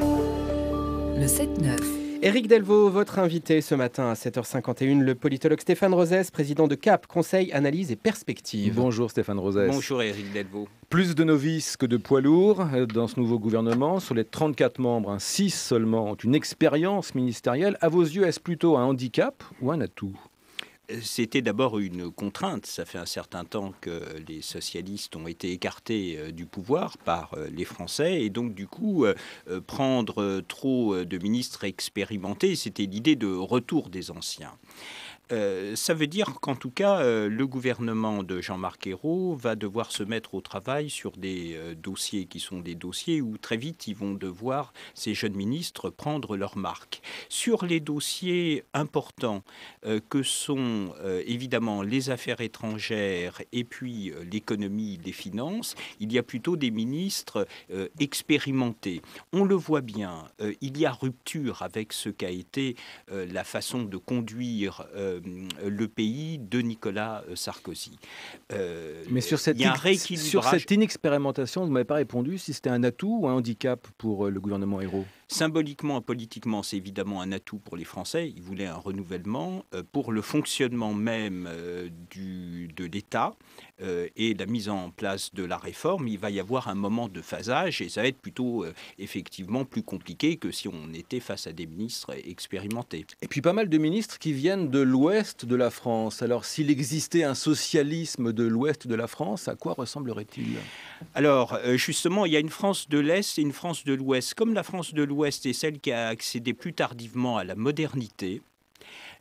le 7-9. Éric Delvaux, votre invité ce matin à 7h51, le politologue Stéphane Rosès, président de CAP, Conseil, Analyse et Perspective. Bonjour Stéphane Rosès. Bonjour Éric Delvaux. Plus de novices que de poids lourds euh, dans ce nouveau gouvernement. Sur les 34 membres, 6 seulement ont une expérience ministérielle. À vos yeux, est-ce plutôt un handicap ou un atout c'était d'abord une contrainte. Ça fait un certain temps que les socialistes ont été écartés euh, du pouvoir par euh, les Français. Et donc, du coup, euh, prendre trop de ministres expérimentés, c'était l'idée de retour des anciens. Euh, ça veut dire qu'en tout cas, euh, le gouvernement de Jean-Marc Ayrault va devoir se mettre au travail sur des euh, dossiers qui sont des dossiers où très vite ils vont devoir, ces jeunes ministres, prendre leur marque. Sur les dossiers importants que sont évidemment les affaires étrangères et puis l'économie, des finances, il y a plutôt des ministres expérimentés. On le voit bien, il y a rupture avec ce qu'a été la façon de conduire euh, le pays de Nicolas euh, Sarkozy. Euh, Mais sur cette, sur cette inexpérimentation, vous ne m'avez pas répondu si c'était un atout ou un handicap pour le gouvernement héros Symboliquement et politiquement, c'est évidemment un atout pour les Français. Ils voulaient un renouvellement euh, pour le fonctionnement même euh, du, de l'État euh, et la mise en place de la réforme. Il va y avoir un moment de phasage et ça va être plutôt effectivement plus compliqué que si on était face à des ministres expérimentés. Et puis pas mal de ministres qui viennent de l'ouest de la France. Alors s'il existait un socialisme de l'ouest de la France, à quoi ressemblerait-il Alors justement, il y a une France de l'Est et une France de l'Ouest. Comme la France de l'Ouest, est celle qui a accédé plus tardivement à la modernité,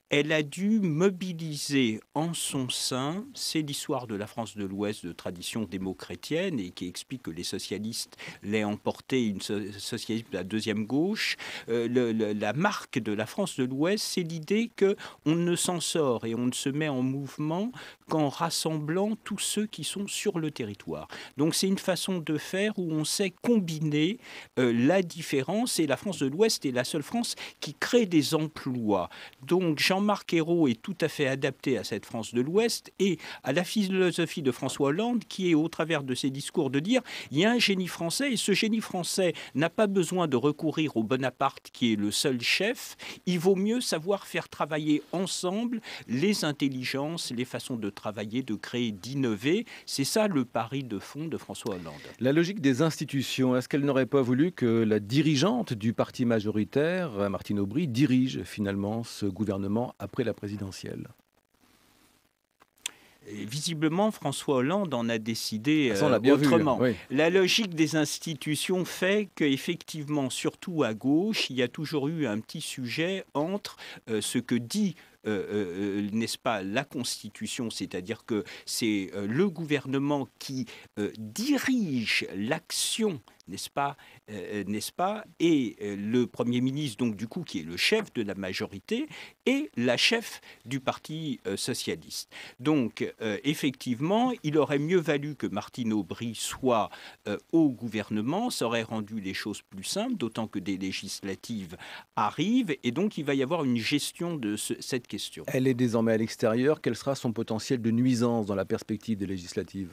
elle a dû mobiliser en son sein, c'est l'histoire de la France de l'Ouest de tradition démocrétienne et qui explique que les socialistes l'aient emporté, une socialiste de la deuxième gauche. Euh, la marque de la France de l'Ouest, c'est l'idée que on ne s'en sort et on ne se met en mouvement qu'en rassemblant tous ceux qui sont sur le territoire. Donc c'est une façon de faire où on sait combiner euh, la différence et la France de l'Ouest est la seule France qui crée des emplois. Donc Jean Jean-Marc Hérault est tout à fait adapté à cette France de l'Ouest et à la philosophie de François Hollande qui est au travers de ses discours de dire il y a un génie français et ce génie français n'a pas besoin de recourir au Bonaparte qui est le seul chef, il vaut mieux savoir faire travailler ensemble les intelligences, les façons de travailler, de créer, d'innover. C'est ça le pari de fond de François Hollande. La logique des institutions, est-ce qu'elle n'aurait pas voulu que la dirigeante du parti majoritaire, Martine Aubry, dirige finalement ce gouvernement après la présidentielle. visiblement, François Hollande en a décidé ah, euh, autrement. La logique des institutions fait qu'effectivement, surtout à gauche, il y a toujours eu un petit sujet entre euh, ce que dit euh, n'est-ce pas, la Constitution, c'est-à-dire que c'est le gouvernement qui dirige l'action n'est-ce pas, euh, euh, n'est-ce pas Et euh, le Premier ministre, donc du coup, qui est le chef de la majorité, est la chef du Parti socialiste. Donc, effectivement, il aurait mieux valu que Martine Aubry soit au gouvernement, ça aurait rendu les choses plus simples, d'autant que des législatives arrivent, et donc il va y avoir une gestion de cette question. Elle est désormais à l'extérieur, quel sera son potentiel de nuisance dans la perspective des législatives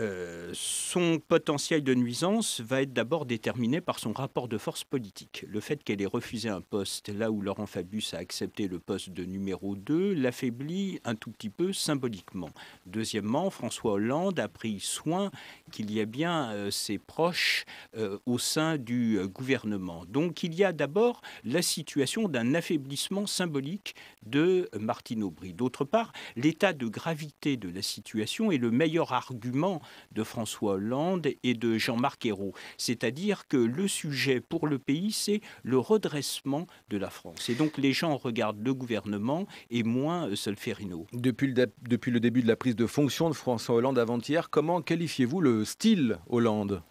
euh, son potentiel de nuisance va être d'abord déterminé par son rapport de force politique. Le fait qu'elle ait refusé un poste là où Laurent Fabius a accepté le poste de numéro 2 l'affaiblit un tout petit peu symboliquement. Deuxièmement, François Hollande a pris soin qu'il y ait bien euh, ses proches euh, au sein du gouvernement. Donc il y a d'abord la situation d'un affaiblissement symbolique de Martine Aubry. D'autre part, l'état de gravité de la situation est le meilleur argument de François Hollande et de Jean-Marc Ayrault. C'est-à-dire que le sujet pour le pays, c'est le redressement de la France. Et donc les gens regardent le gouvernement et moins euh, Solferino. Depuis le, début de la prise de fonction de François Hollande avant-hier, comment qualifiez-vous le style Hollande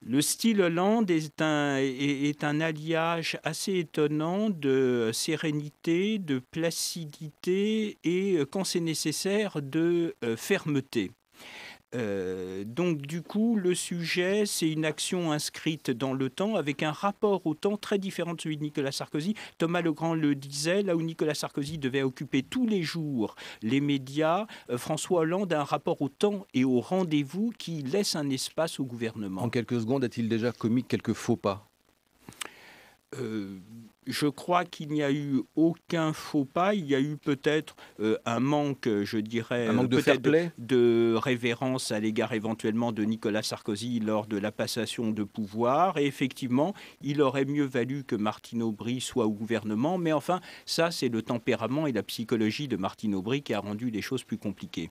le style Hollande est un alliage assez étonnant de sérénité, de placidité et, euh, quand c'est nécessaire, de euh, fermeté. Euh, donc du coup, le sujet, c'est une action inscrite dans le temps avec un rapport au temps très différent de celui de Nicolas Sarkozy. Thomas Legrand le disait, là où Nicolas Sarkozy devait occuper tous les jours les médias, euh, François Hollande a un rapport au temps et au rendez-vous qui laisse un espace au gouvernement. En quelques secondes, a-t-il déjà commis quelques faux pas euh, je crois qu'il n'y a eu aucun faux pas. Il y a eu peut-être euh, un manque, je dirais, de, de révérence à l'égard éventuellement de Nicolas Sarkozy lors de la passation de pouvoir. Et effectivement, il aurait mieux valu que Martine Aubry soit au gouvernement. Mais enfin, ça, c'est le tempérament et la psychologie de Martine Aubry qui a rendu les choses plus compliquées.